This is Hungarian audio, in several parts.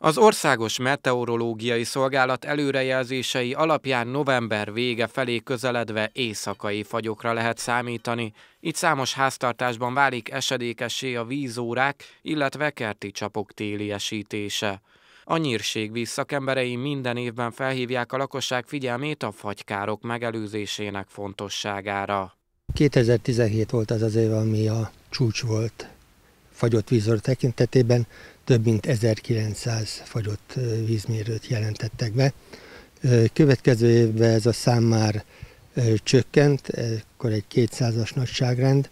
Az Országos Meteorológiai Szolgálat előrejelzései alapján november vége felé közeledve éjszakai fagyokra lehet számítani. Itt számos háztartásban válik esedékessé a vízórák, illetve kerti csapok téli esítése. A nyírségvíz szakemberei minden évben felhívják a lakosság figyelmét a fagykárok megelőzésének fontosságára. 2017 volt az az év, ami a csúcs volt fagyott vízor tekintetében több mint 1900 fagyott vízmérőt jelentettek be. Következő évben ez a szám már csökkent, akkor egy 200-as nagyságrend.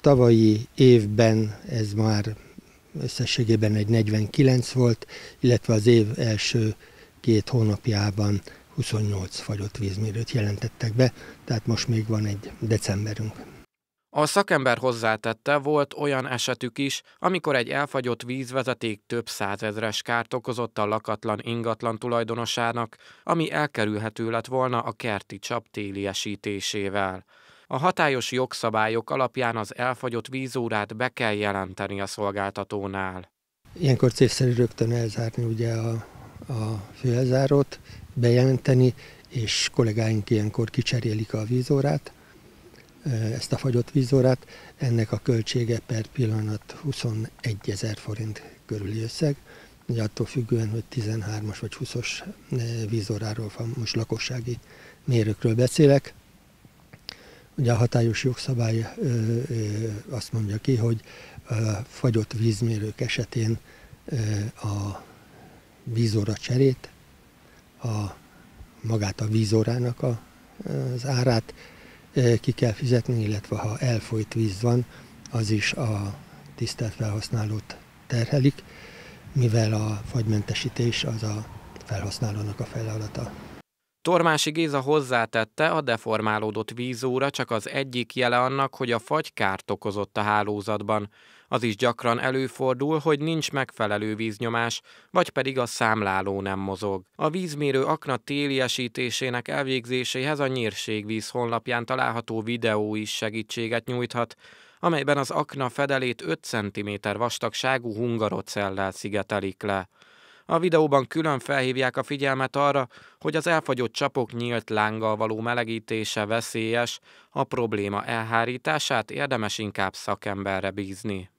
Tavalyi évben ez már összességében egy 49 volt, illetve az év első két hónapjában 28 fagyott vízmérőt jelentettek be, tehát most még van egy decemberünk. A szakember hozzátette, volt olyan esetük is, amikor egy elfagyott vízvezeték több százezres kárt okozott a lakatlan ingatlan tulajdonosának, ami elkerülhető lett volna a kerti csap téli esítésével. A hatályos jogszabályok alapján az elfagyott vízórát be kell jelenteni a szolgáltatónál. Ilyenkor célszerű rögtön elzárni ugye a, a főelzárót, bejelenteni, és kollégáink ilyenkor kicserélik a vízórát, ezt a fagyott vízórát. Ennek a költsége per pillanat 21 ezer forint körüli összeg, ugye attól függően, hogy 13-as vagy 20-os vízóráról van, most lakossági mérőkről beszélek. Ugye a hatályos jogszabály ö, ö, azt mondja ki, hogy a fagyott vízmérők esetén ö, a vízóra cserét, a, magát a vízórának a, az árát ki kell fizetni, illetve ha elfolyt víz van, az is a tisztelt felhasználót terhelik, mivel a fagymentesítés az a felhasználónak a feladata. Tormási Géza hozzátette, a deformálódott vízóra csak az egyik jele annak, hogy a fagy kárt okozott a hálózatban. Az is gyakran előfordul, hogy nincs megfelelő víznyomás, vagy pedig a számláló nem mozog. A vízmérő akna téliesítésének elvégzéséhez a Nyírségvíz honlapján található videó is segítséget nyújthat, amelyben az akna fedelét 5 cm vastagságú hungarocellel szigetelik le. A videóban külön felhívják a figyelmet arra, hogy az elfagyott csapok nyílt lánggal való melegítése veszélyes, a probléma elhárítását érdemes inkább szakemberre bízni.